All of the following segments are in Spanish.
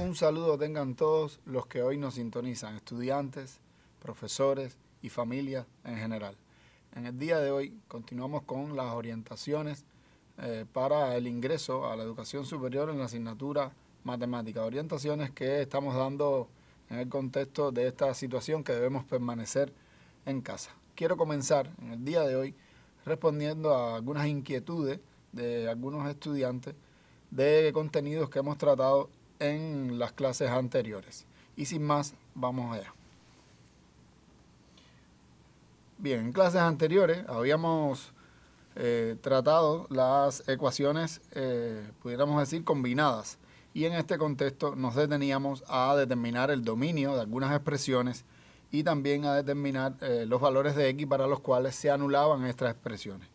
Un saludo tengan todos los que hoy nos sintonizan, estudiantes, profesores y familias en general. En el día de hoy continuamos con las orientaciones eh, para el ingreso a la educación superior en la asignatura matemática. Orientaciones que estamos dando en el contexto de esta situación que debemos permanecer en casa. Quiero comenzar en el día de hoy respondiendo a algunas inquietudes de algunos estudiantes de contenidos que hemos tratado en las clases anteriores. Y sin más, vamos allá. Bien, en clases anteriores habíamos eh, tratado las ecuaciones, eh, pudiéramos decir, combinadas. Y en este contexto nos deteníamos a determinar el dominio de algunas expresiones y también a determinar eh, los valores de x para los cuales se anulaban estas expresiones.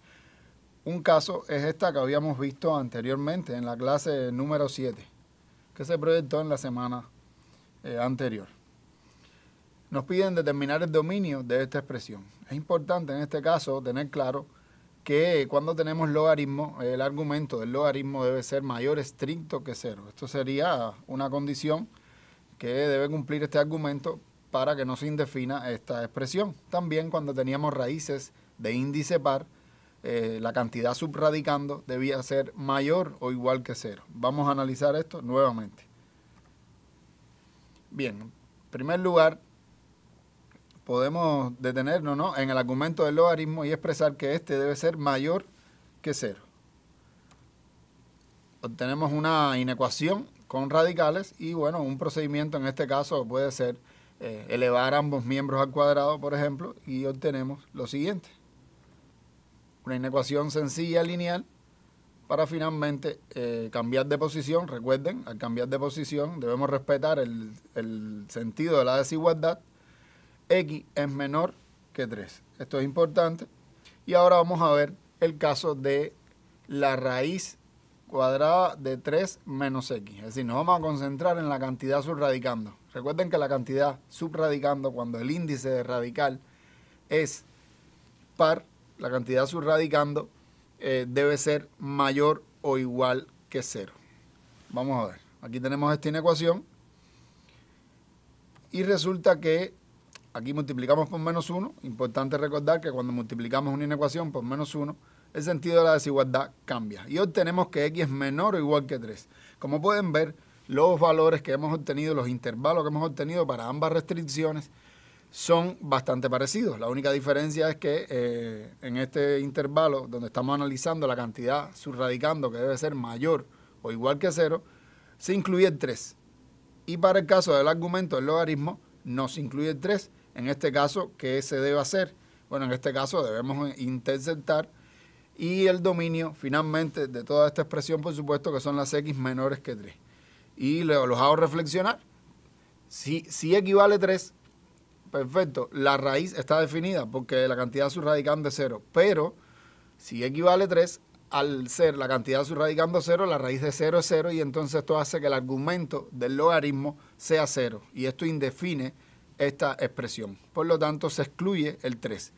Un caso es esta que habíamos visto anteriormente en la clase número 7 que se proyectó en la semana eh, anterior. Nos piden determinar el dominio de esta expresión. Es importante en este caso tener claro que cuando tenemos logaritmo, el argumento del logaritmo debe ser mayor estricto que cero. Esto sería una condición que debe cumplir este argumento para que no se indefina esta expresión. También cuando teníamos raíces de índice par, eh, la cantidad subradicando debía ser mayor o igual que cero. Vamos a analizar esto nuevamente. Bien, en primer lugar, podemos detenernos en el argumento del logaritmo y expresar que este debe ser mayor que cero. Obtenemos una inecuación con radicales y bueno, un procedimiento en este caso puede ser eh, elevar ambos miembros al cuadrado, por ejemplo, y obtenemos lo siguiente una ecuación sencilla, lineal, para finalmente eh, cambiar de posición. Recuerden, al cambiar de posición debemos respetar el, el sentido de la desigualdad. X es menor que 3. Esto es importante. Y ahora vamos a ver el caso de la raíz cuadrada de 3 menos x. Es decir, nos vamos a concentrar en la cantidad subradicando. Recuerden que la cantidad subradicando, cuando el índice de radical es par, la cantidad subradicando eh, debe ser mayor o igual que cero. Vamos a ver. Aquí tenemos esta inecuación. Y resulta que aquí multiplicamos por menos 1. Importante recordar que cuando multiplicamos una inecuación por menos 1, el sentido de la desigualdad cambia. Y obtenemos que x es menor o igual que 3. Como pueden ver, los valores que hemos obtenido, los intervalos que hemos obtenido para ambas restricciones son bastante parecidos. La única diferencia es que eh, en este intervalo donde estamos analizando la cantidad subradicando que debe ser mayor o igual que cero, se incluye el 3. Y para el caso del argumento del logaritmo, no se incluye el 3. En este caso, ¿qué se debe hacer? Bueno, en este caso debemos interceptar y el dominio finalmente de toda esta expresión, por supuesto, que son las x menores que 3. Y los hago reflexionar. Si, si equivale 3, perfecto, la raíz está definida porque la cantidad subradicando es cero, pero si equivale a 3, al ser la cantidad subradicando 0, la raíz de 0 es 0 y entonces esto hace que el argumento del logaritmo sea cero y esto indefine esta expresión. Por lo tanto, se excluye el 3.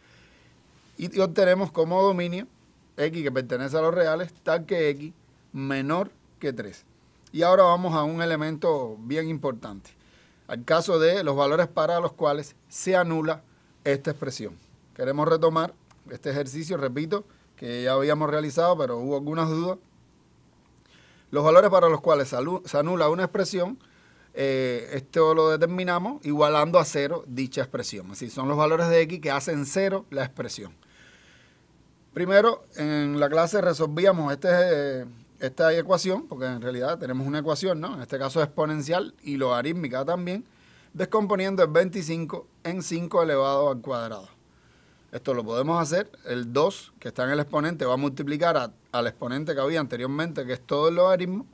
Y, y obtenemos como dominio x que pertenece a los reales tal que x menor que 3. Y ahora vamos a un elemento bien importante al caso de los valores para los cuales se anula esta expresión. Queremos retomar este ejercicio, repito, que ya habíamos realizado, pero hubo algunas dudas. Los valores para los cuales se anula una expresión, eh, esto lo determinamos igualando a cero dicha expresión. Así son los valores de x que hacen cero la expresión. Primero, en la clase resolvíamos este esta ecuación, porque en realidad tenemos una ecuación, ¿no? En este caso exponencial y logarítmica también, descomponiendo el 25 en 5 elevado al cuadrado. Esto lo podemos hacer, el 2 que está en el exponente va a multiplicar al exponente que había anteriormente, que es todo el logaritmo,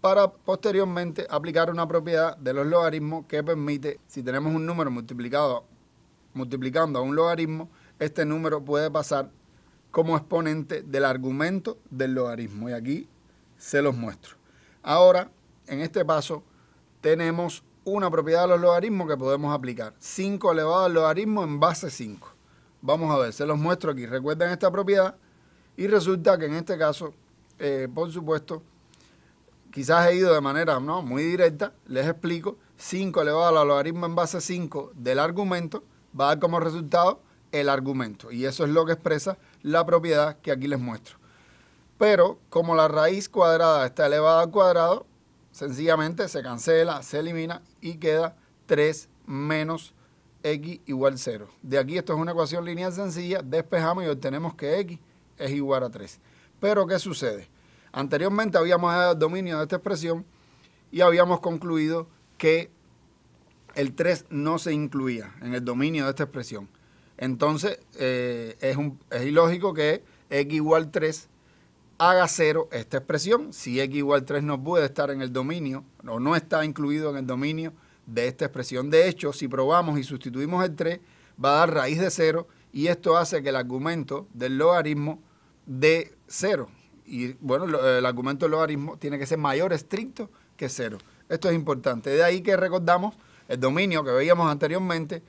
para posteriormente aplicar una propiedad de los logaritmos que permite, si tenemos un número multiplicado, multiplicando a un logaritmo, este número puede pasar como exponente del argumento del logaritmo. Y aquí se los muestro. Ahora, en este paso, tenemos una propiedad de los logaritmos que podemos aplicar. 5 elevado al logaritmo en base 5. Vamos a ver, se los muestro aquí. Recuerden esta propiedad y resulta que en este caso, eh, por supuesto, quizás he ido de manera ¿no? muy directa, les explico, 5 elevado al logaritmo en base 5 del argumento va a dar como resultado el argumento. Y eso es lo que expresa la propiedad que aquí les muestro. Pero como la raíz cuadrada está elevada al cuadrado, sencillamente se cancela, se elimina y queda 3 menos x igual 0. De aquí esto es una ecuación lineal sencilla, despejamos y obtenemos que x es igual a 3. Pero ¿qué sucede? Anteriormente habíamos dado dominio de esta expresión y habíamos concluido que el 3 no se incluía en el dominio de esta expresión. Entonces eh, es, es ilógico que x igual 3 haga cero esta expresión. Si x igual 3 no puede estar en el dominio, o no está incluido en el dominio de esta expresión. De hecho, si probamos y sustituimos el 3, va a dar raíz de cero, y esto hace que el argumento del logaritmo de cero. Y bueno, el argumento del logaritmo tiene que ser mayor estricto que cero. Esto es importante. De ahí que recordamos el dominio que veíamos anteriormente.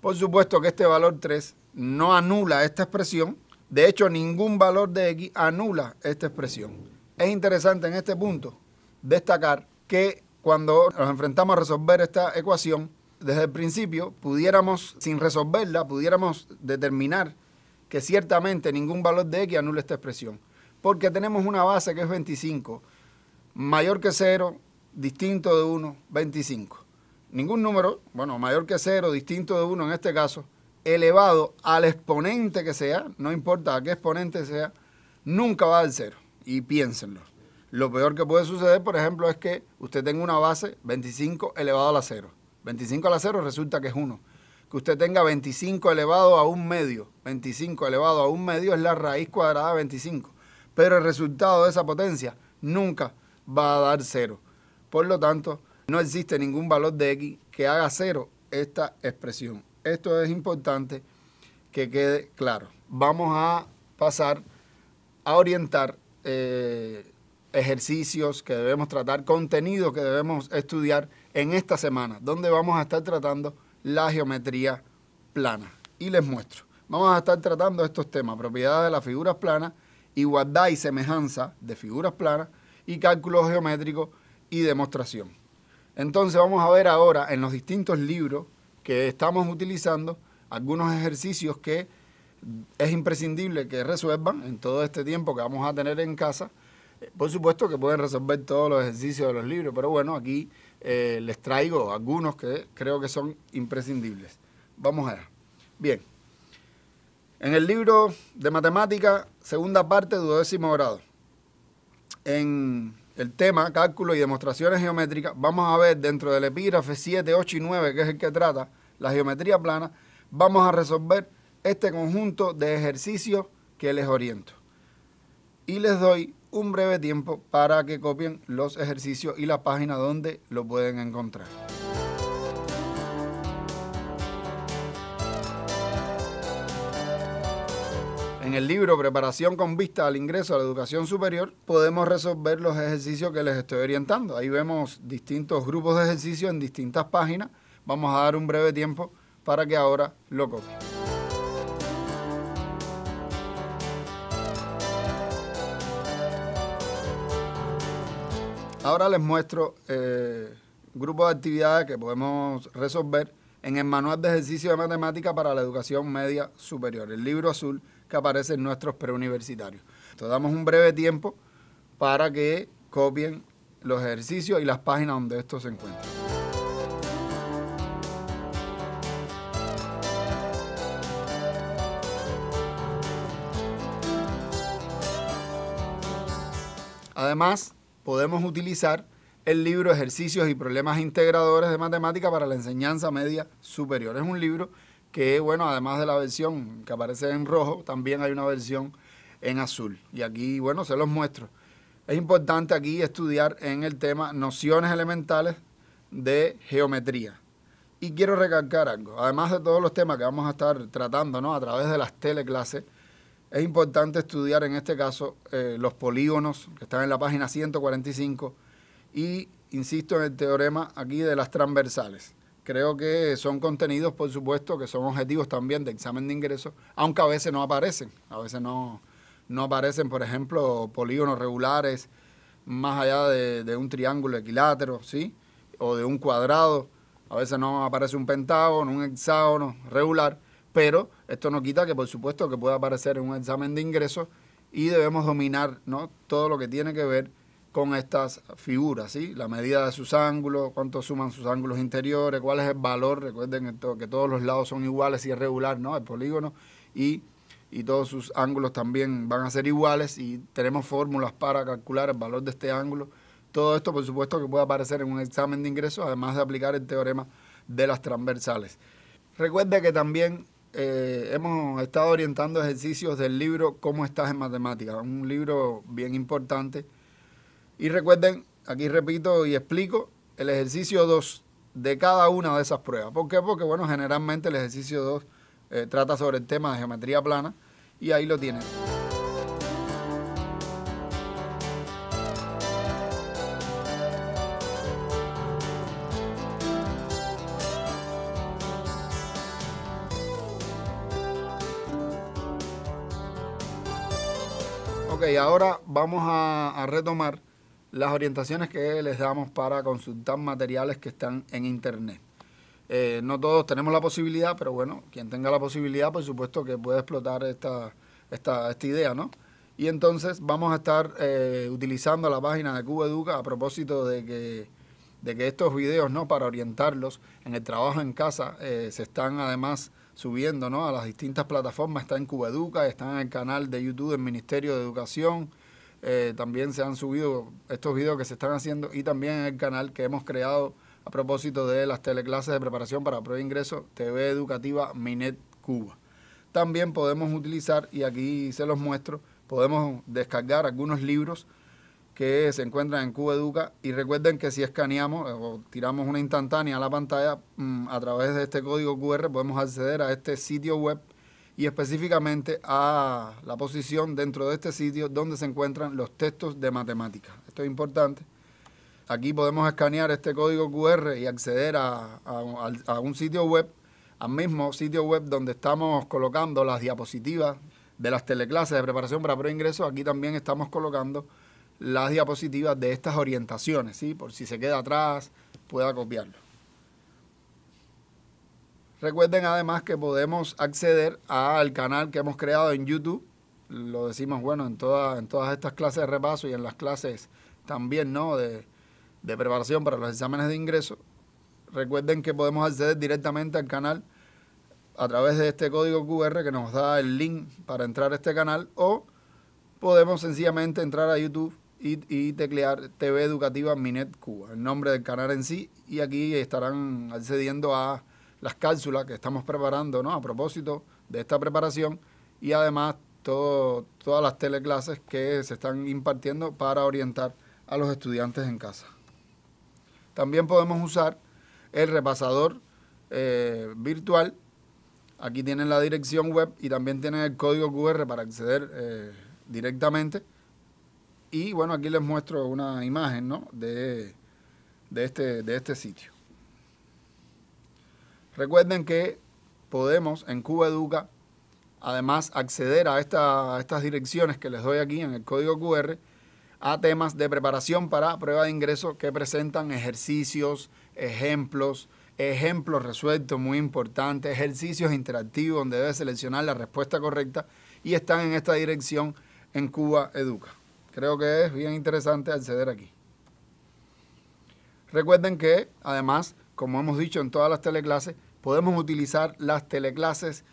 Por supuesto que este valor 3 no anula esta expresión, de hecho, ningún valor de X anula esta expresión. Es interesante en este punto destacar que cuando nos enfrentamos a resolver esta ecuación, desde el principio pudiéramos, sin resolverla, pudiéramos determinar que ciertamente ningún valor de X anula esta expresión. Porque tenemos una base que es 25, mayor que 0, distinto de 1, 25. Ningún número, bueno, mayor que 0, distinto de 1 en este caso, elevado al exponente que sea, no importa a qué exponente sea, nunca va a dar cero. Y piénsenlo. Lo peor que puede suceder, por ejemplo, es que usted tenga una base 25 elevado a la cero. 25 a la cero resulta que es 1. Que usted tenga 25 elevado a un medio. 25 elevado a un medio es la raíz cuadrada de 25. Pero el resultado de esa potencia nunca va a dar cero. Por lo tanto, no existe ningún valor de x que haga cero esta expresión esto es importante que quede claro. Vamos a pasar a orientar eh, ejercicios que debemos tratar, contenido que debemos estudiar en esta semana, donde vamos a estar tratando la geometría plana. Y les muestro. Vamos a estar tratando estos temas, propiedades de las figuras planas, igualdad y semejanza de figuras planas y cálculo geométricos y demostración. Entonces vamos a ver ahora en los distintos libros que estamos utilizando, algunos ejercicios que es imprescindible que resuelvan en todo este tiempo que vamos a tener en casa. Eh, por supuesto que pueden resolver todos los ejercicios de los libros, pero bueno, aquí eh, les traigo algunos que creo que son imprescindibles. Vamos ver. Bien. En el libro de matemática, segunda parte, duodécimo grado. En el tema cálculo y demostraciones geométricas, vamos a ver dentro del epígrafe 7, 8 y 9, que es el que trata, la geometría plana, vamos a resolver este conjunto de ejercicios que les oriento. Y les doy un breve tiempo para que copien los ejercicios y la página donde lo pueden encontrar. En el libro Preparación con vista al ingreso a la educación superior podemos resolver los ejercicios que les estoy orientando. Ahí vemos distintos grupos de ejercicios en distintas páginas Vamos a dar un breve tiempo para que ahora lo copien. Ahora les muestro eh, grupos de actividades que podemos resolver en el Manual de Ejercicio de Matemática para la Educación Media Superior, el libro azul que aparece en nuestros preuniversitarios. Entonces damos un breve tiempo para que copien los ejercicios y las páginas donde estos se encuentran. Además, podemos utilizar el libro Ejercicios y Problemas Integradores de Matemática para la Enseñanza Media Superior. Es un libro que, bueno, además de la versión que aparece en rojo, también hay una versión en azul. Y aquí, bueno, se los muestro. Es importante aquí estudiar en el tema nociones elementales de geometría. Y quiero recalcar algo, además de todos los temas que vamos a estar tratando ¿no? a través de las teleclases, es importante estudiar en este caso eh, los polígonos que están en la página 145 y, insisto, en el teorema aquí de las transversales. Creo que son contenidos, por supuesto, que son objetivos también de examen de ingreso, aunque a veces no aparecen, a veces no, no aparecen, por ejemplo, polígonos regulares más allá de, de un triángulo equilátero, ¿sí? O de un cuadrado, a veces no aparece un pentágono, un hexágono regular pero esto no quita que, por supuesto, que pueda aparecer en un examen de ingreso y debemos dominar ¿no? todo lo que tiene que ver con estas figuras, ¿sí? la medida de sus ángulos, cuánto suman sus ángulos interiores, cuál es el valor, recuerden que, todos los lados son iguales y es regular, ¿no? el polígono, y, y todos sus ángulos también van a ser iguales y tenemos fórmulas para calcular el valor de este ángulo. Todo esto, por supuesto, que puede aparecer en un examen de ingreso además de aplicar el teorema de las transversales. Recuerde que también eh, hemos estado orientando ejercicios del libro Cómo estás en matemáticas, un libro bien importante. Y recuerden, aquí repito y explico, el ejercicio 2 de cada una de esas pruebas. ¿Por qué? Porque, bueno, generalmente el ejercicio 2 eh, trata sobre el tema de geometría plana y ahí lo tienen. Ok, ahora vamos a, retomar las orientaciones que les damos para consultar materiales que están en Internet. Eh, no todos tenemos la posibilidad, pero bueno, quien tenga la posibilidad, por supuesto que puede explotar esta, esta, esta idea, ¿no? Y entonces vamos a estar eh, utilizando la página de Cuba Educa a propósito de que, de que estos videos, ¿no? Para orientarlos en el trabajo en casa, eh, se están además subiendo ¿no? a las distintas plataformas. Está en Cuba Educa, está en el canal de YouTube del Ministerio de Educación. Eh, también se han subido estos videos que se están haciendo y también en el canal que hemos creado a propósito de las teleclases de preparación para prueba de ingreso TV Educativa Minet Cuba. También podemos utilizar, y aquí se los muestro, podemos descargar algunos libros que se encuentran en Cuba Educa. Y recuerden que si escaneamos eh, o tiramos una instantánea a la pantalla, mm, a través de este código QR podemos acceder a este sitio web y específicamente a la posición dentro de este sitio donde se encuentran los textos de matemáticas. Esto es importante. Aquí podemos escanear este código QR y acceder a, un sitio web, al mismo sitio web donde estamos colocando las diapositivas de las teleclases de preparación para pre-ingreso. Aquí también estamos colocando las diapositivas de estas orientaciones, ¿sí? por si se queda atrás, pueda copiarlo. Recuerden además que podemos acceder al canal que hemos creado en YouTube, lo decimos bueno en, en todas estas clases de repaso y en las clases también ¿no? de, de preparación para los exámenes de ingreso. Recuerden que podemos acceder directamente al canal a través de este código QR que nos da el link para entrar a este canal o podemos sencillamente entrar a YouTube y, teclear TV Educativa Minet Cuba, el nombre del canal en sí, y aquí estarán accediendo a las cápsulas que estamos preparando ¿no? a propósito de esta preparación y además todas las teleclases que se están impartiendo para orientar a los estudiantes en casa. También podemos usar el repasador eh, virtual. Aquí tienen la dirección web y también tienen el código QR para acceder eh, directamente. Y bueno, aquí les muestro una imagen de, este, de este sitio. Recuerden que podemos en Cuba Educa además acceder a, estas direcciones que les doy aquí en el código QR a temas de preparación para prueba de ingreso que presentan ejercicios, ejemplos, ejemplos resueltos muy importantes, ejercicios interactivos donde debe seleccionar la respuesta correcta y están en esta dirección en Cuba Educa. Creo que es bien interesante acceder aquí. Recuerden que, además, como hemos dicho en todas las teleclases, podemos utilizar las teleclases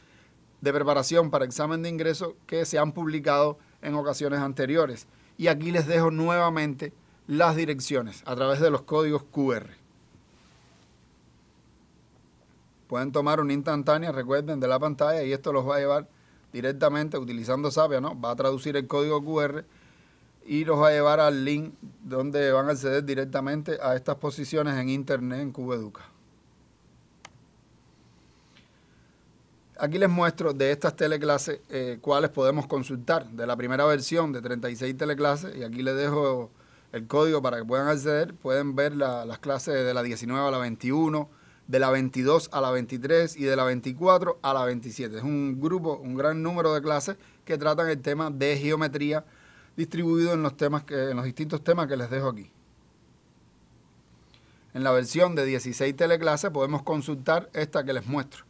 de preparación para examen de ingreso que se han publicado en ocasiones anteriores. Y aquí les dejo nuevamente las direcciones a través de los códigos QR. Pueden tomar una instantánea, recuerden, de la pantalla y esto los va a llevar directamente utilizando Sapia, ¿no? Va a traducir el código QR y los va a llevar al link donde van a acceder directamente a estas posiciones en internet en Educa. Aquí les muestro de estas teleclases eh, cuáles podemos consultar. De la primera versión de 36 teleclases, y aquí les dejo el código para que puedan acceder, pueden ver las clases de la 19 a la 21, de la 22 a la 23 y de la 24 a la 27. Es un grupo, un gran número de clases que tratan el tema de geometría distribuido en los, temas que, en los distintos temas que les dejo aquí. En la versión de 16 teleclases podemos consultar esta que les muestro,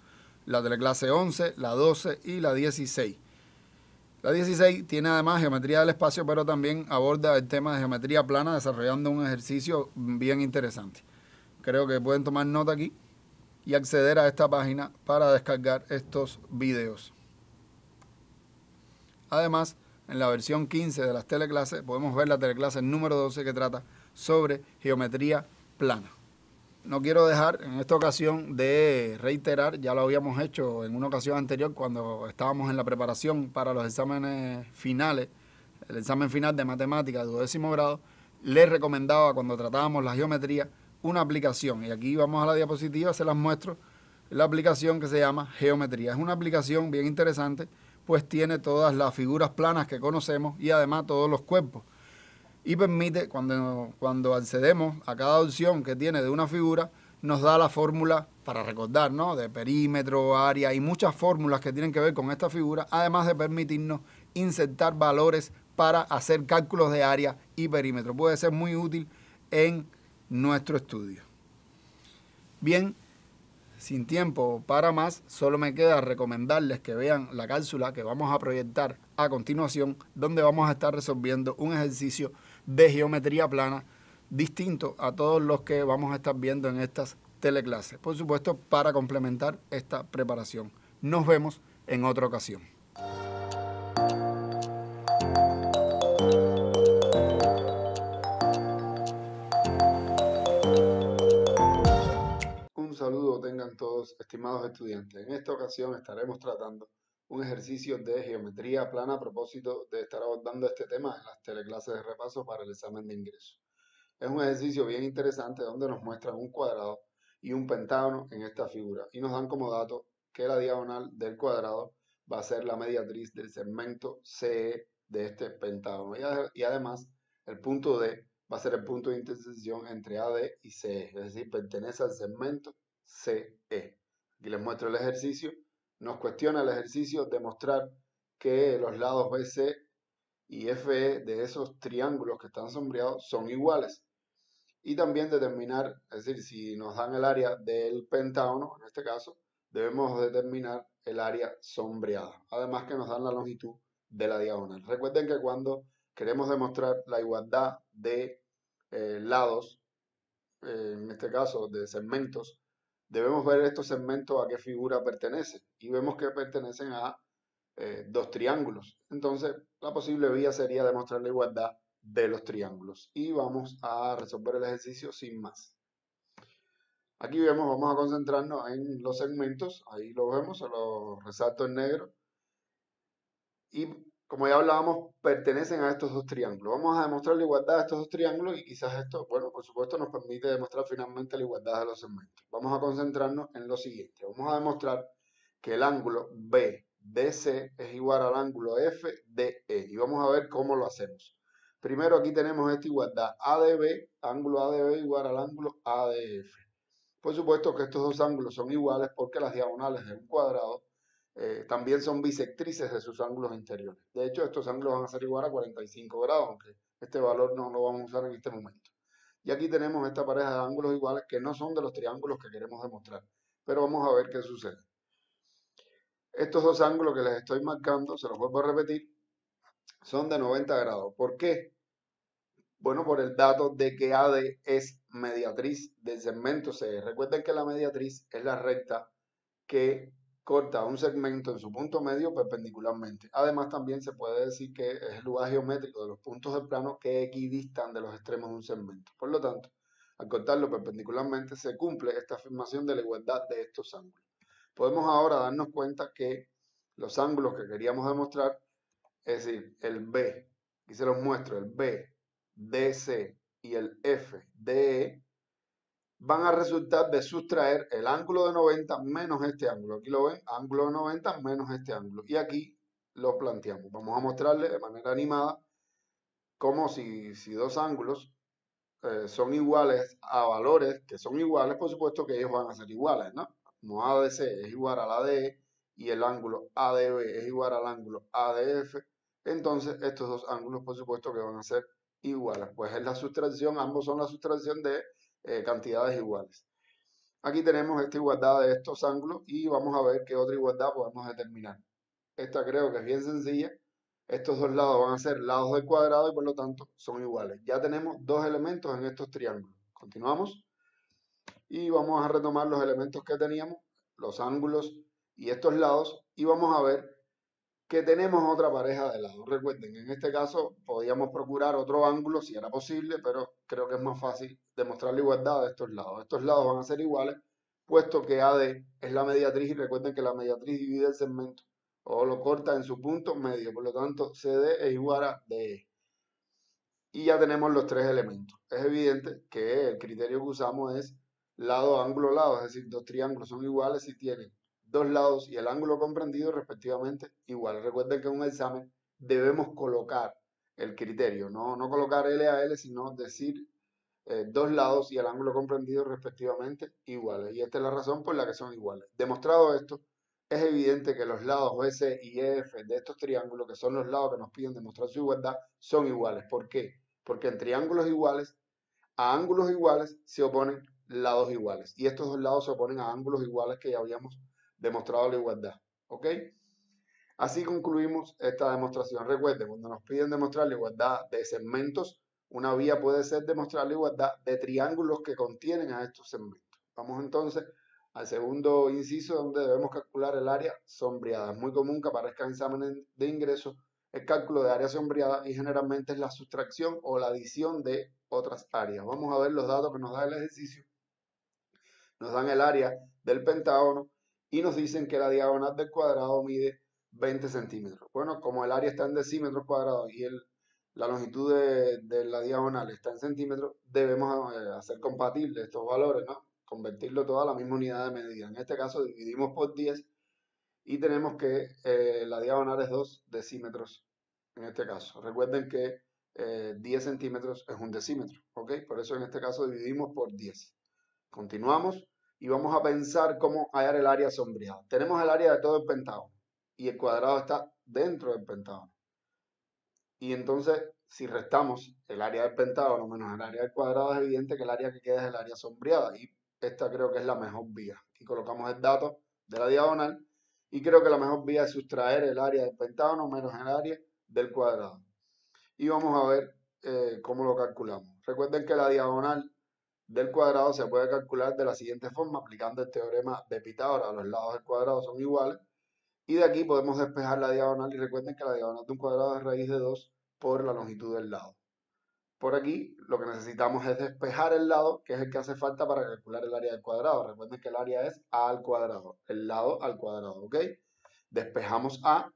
la teleclase 11, la 12 y la 16. La 16 tiene además geometría del espacio, pero también aborda el tema de geometría plana desarrollando un ejercicio bien interesante. Creo que pueden tomar nota aquí y acceder a esta página para descargar estos videos. Además, en la versión 15 de las teleclases, podemos ver la teleclase número 12 que trata sobre geometría plana. No quiero dejar en esta ocasión de reiterar, ya lo habíamos hecho en una ocasión anterior cuando estábamos en la preparación para los exámenes finales, el examen final de matemáticas de duodécimo grado, les recomendaba cuando tratábamos la geometría una aplicación. Y aquí vamos a la diapositiva, se las muestro, la aplicación que se llama Geometría. Es una aplicación bien interesante pues tiene todas las figuras planas que conocemos y además todos los cuerpos. Y permite, cuando, cuando accedemos a cada opción que tiene de una figura, nos da la fórmula para recordar, ¿no? De perímetro, área y muchas fórmulas que tienen que ver con esta figura, además de permitirnos insertar valores para hacer cálculos de área y perímetro. Puede ser muy útil en nuestro estudio. Bien, sin tiempo para más, solo me queda recomendarles que vean la cápsula que vamos a proyectar a continuación, donde vamos a estar resolviendo un ejercicio de geometría plana distinto a todos los que vamos a estar viendo en estas teleclases. Por supuesto, para complementar esta preparación. Nos vemos en otra ocasión. estimados estudiantes. En esta ocasión estaremos tratando un ejercicio de geometría plana a propósito de estar abordando este tema en las teleclases de repaso para el examen de ingreso. Es un ejercicio bien interesante donde nos muestran un cuadrado y un pentágono en esta figura y nos dan como dato que la diagonal del cuadrado va a ser la mediatriz del segmento CE de este pentágono y además el punto D va a ser el punto de intersección entre AD y CE, es decir, pertenece al segmento CE. Aquí les muestro el ejercicio. Nos cuestiona el ejercicio demostrar que los lados BC y FE de esos triángulos que están sombreados son iguales. Y también determinar, es decir, si nos dan el área del pentágono, en este caso, debemos determinar el área sombreada. Además que nos dan la longitud de la diagonal. Recuerden que cuando queremos demostrar la igualdad de eh, lados, eh, en este caso de segmentos debemos ver estos segmentos a qué figura pertenecen y vemos que pertenecen a eh, dos triángulos. Entonces, la posible vía sería demostrar la igualdad de los triángulos y vamos a resolver el ejercicio sin más. Aquí vemos, vamos a concentrarnos en los segmentos, ahí lo vemos, se lo resalto en negro y como ya hablábamos, pertenecen a estos dos triángulos. Vamos a demostrar la igualdad de estos dos triángulos y quizás esto, bueno, por supuesto nos permite demostrar finalmente la igualdad de los segmentos. Vamos a concentrarnos en lo siguiente. Vamos a demostrar que el ángulo BDC es igual al ángulo FDE y vamos a ver cómo lo hacemos. Primero aquí tenemos esta igualdad ADB, ángulo ADB igual al ángulo ADF. Por supuesto que estos dos ángulos son iguales porque las diagonales de un cuadrado eh, también son bisectrices de sus ángulos interiores. De hecho, estos ángulos van a ser igual a 45 grados, aunque este valor no lo vamos a usar en este momento. Y aquí tenemos esta pareja de ángulos iguales que no son de los triángulos que queremos demostrar, pero vamos a ver qué sucede. Estos dos ángulos que les estoy marcando, se los vuelvo a repetir, son de 90 grados. ¿Por qué? Bueno, por el dato de que AD es mediatriz del segmento C. Recuerden que la mediatriz es la recta que corta un segmento en su punto medio perpendicularmente. Además, también se puede decir que es el lugar geométrico de los puntos del plano que equidistan de los extremos de un segmento. Por lo tanto, al cortarlo perpendicularmente se cumple esta afirmación de la igualdad de estos ángulos. Podemos ahora darnos cuenta que los ángulos que queríamos demostrar, es decir, el B, aquí se los muestro, el B, DC y el F, FDE, van a resultar de sustraer el ángulo de 90 menos este ángulo. Aquí lo ven, ángulo de 90 menos este ángulo. Y aquí lo planteamos. Vamos a mostrarle de manera animada cómo si, dos ángulos eh, son iguales a valores que son iguales, por supuesto que ellos van a ser iguales, ¿no? Como ADC es igual a la DE y el ángulo ADB es igual al ángulo ADF, entonces estos dos ángulos por supuesto que van a ser iguales. Pues es la sustracción, ambos son la sustracción de eh, cantidades iguales. Aquí tenemos esta igualdad de estos ángulos y vamos a ver qué otra igualdad podemos determinar. Esta creo que es bien sencilla. Estos dos lados van a ser lados del cuadrado y por lo tanto son iguales. Ya tenemos dos elementos en estos triángulos. Continuamos. Y vamos a retomar los elementos que teníamos, los ángulos y estos lados. Y vamos a ver que tenemos otra pareja de lado. Recuerden, en este caso podíamos procurar otro ángulo si era posible, pero creo que es más fácil demostrar la igualdad de estos lados. Estos lados van a ser iguales, puesto que AD es la mediatriz y recuerden que la mediatriz divide el segmento o lo corta en su punto medio. Por lo tanto, CD es igual a DE. Y ya tenemos los tres elementos. Es evidente que el criterio que usamos es lado, ángulo, lado, es decir, dos triángulos son iguales si tienen dos lados y el ángulo comprendido respectivamente igual. Recuerden que en un examen debemos colocar el criterio, no, no colocar L a L, sino decir eh, dos lados y el ángulo comprendido respectivamente iguales. Y esta es la razón por la que son iguales. Demostrado esto, es evidente que los lados S y e, F de estos triángulos, que son los lados que nos piden demostrar su igualdad, son iguales. ¿Por qué? Porque en triángulos iguales, a ángulos iguales se oponen lados iguales. Y estos dos lados se oponen a ángulos iguales que ya habíamos demostrado la igualdad. ¿Ok? Así concluimos esta demostración. Recuerden, cuando nos piden demostrar la igualdad de segmentos, una vía puede ser demostrar la igualdad de triángulos que contienen a estos segmentos. Vamos entonces al segundo inciso donde debemos calcular el área sombreada. Es muy común que aparezca en exámenes de ingreso el cálculo de área sombreada y generalmente es la sustracción o la adición de otras áreas. Vamos a ver los datos que nos da el ejercicio. Nos dan el área del pentágono, y nos dicen que la diagonal del cuadrado mide 20 centímetros. Bueno, como el área está en decímetros cuadrados y el, la longitud de, la diagonal está en centímetros, debemos eh, hacer compatibles estos valores, ¿no? Convertirlo todo a la misma unidad de medida. En este caso dividimos por 10 y tenemos que eh, la diagonal es 2 decímetros en este caso. Recuerden que 10 eh, centímetros es un decímetro, ¿ok? Por eso en este caso dividimos por 10. Continuamos y vamos a pensar cómo hallar el área sombreada. Tenemos el área de todo el pentágono y el cuadrado está dentro del pentágono. Y entonces, si restamos el área del pentágono menos el área del cuadrado, es evidente que el área que queda es el área sombreada. Y esta creo que es la mejor vía. Aquí colocamos el dato de la diagonal y creo que la mejor vía es sustraer el área del pentágono menos el área del cuadrado. Y vamos a ver eh, cómo lo calculamos. Recuerden que la diagonal del cuadrado se puede calcular de la siguiente forma aplicando el teorema de Pitágoras. Los lados del cuadrado son iguales y de aquí podemos despejar la diagonal y recuerden que la diagonal de un cuadrado es raíz de 2 por la longitud del lado. Por aquí lo que necesitamos es despejar el lado, que es el que hace falta para calcular el área del cuadrado. Recuerden que el área es a al cuadrado, el lado al cuadrado, ¿ok? Despejamos a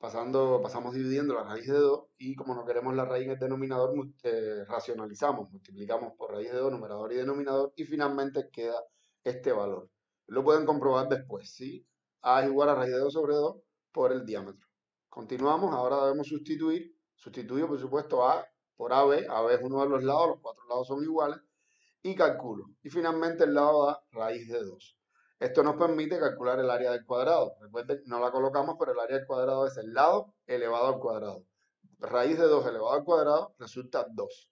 pasando, pasamos dividiendo la raíz de 2 y como no queremos la raíz en el denominador, eh, racionalizamos, multiplicamos por raíz de 2 numerador y denominador y finalmente queda este valor. Lo pueden comprobar después, ¿sí? A es igual a raíz de 2 sobre 2 por el diámetro. Continuamos, ahora debemos sustituir, sustituyo por supuesto A por AB, AB es uno de los lados, los cuatro lados son iguales, y calculo. Y finalmente el lado da raíz de 2. Esto nos permite calcular el área del cuadrado. Recuerden, no la colocamos, pero el área del cuadrado es el lado elevado al cuadrado. Raíz de 2 elevado al cuadrado resulta 2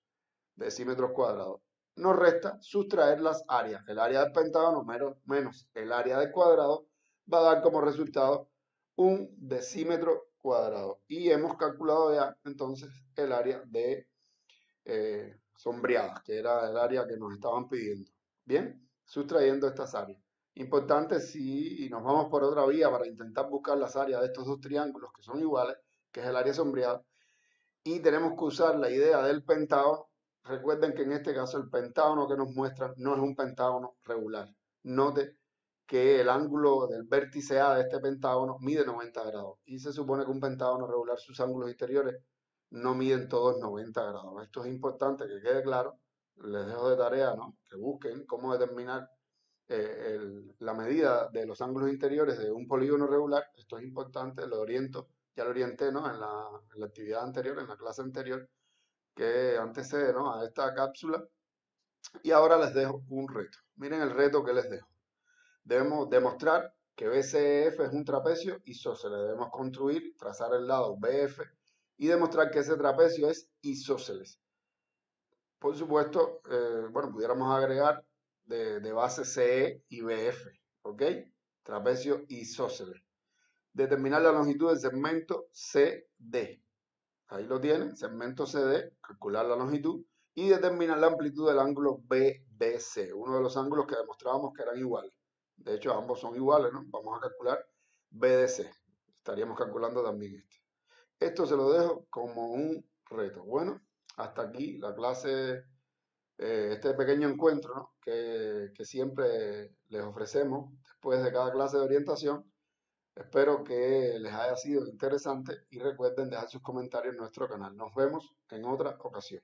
decímetros cuadrados. Nos resta sustraer las áreas. El área del pentágono menos el área del cuadrado va a dar como resultado un decímetro cuadrado. Y hemos calculado ya entonces el área de eh, que era el área que nos estaban pidiendo. Bien, sustrayendo estas áreas importante si nos vamos por otra vía para intentar buscar las áreas de estos dos triángulos que son iguales, que es el área sombreada, y tenemos que usar la idea del pentágono. Recuerden que en este caso el pentágono que nos muestran no es un pentágono regular. Note que el ángulo del vértice A de este pentágono mide 90 grados. Y se supone que un pentágono regular, sus ángulos interiores no miden todos 90 grados. Esto es importante que quede claro. Les dejo de tarea, ¿no? Que busquen cómo determinar eh, la medida de los ángulos interiores de un polígono regular, esto es importante, lo oriento, ya lo orienté ¿no? en, la, actividad anterior, en la clase anterior, que antecede ¿no? a esta cápsula. Y ahora les dejo un reto. Miren el reto que les dejo. Debemos demostrar que BCF e es un trapecio isósceles. Debemos construir, trazar el lado BF y demostrar que ese trapecio es isósceles. Por supuesto, eh, bueno, pudiéramos agregar de, base CE y BF, ¿ok? Trapecio isósceles. Determinar la longitud del segmento CD. Ahí lo tienen, segmento CD, calcular la longitud y determinar la amplitud del ángulo BDC, uno de los ángulos que demostrábamos que eran iguales. De hecho, ambos son iguales, ¿no? Vamos a calcular BDC. Estaríamos calculando también este. Esto se lo dejo como un reto. Bueno, hasta aquí la clase eh, este pequeño encuentro que, siempre les ofrecemos después de cada clase de orientación. Espero que les haya sido interesante y recuerden dejar sus comentarios en nuestro canal. Nos vemos en otra ocasión.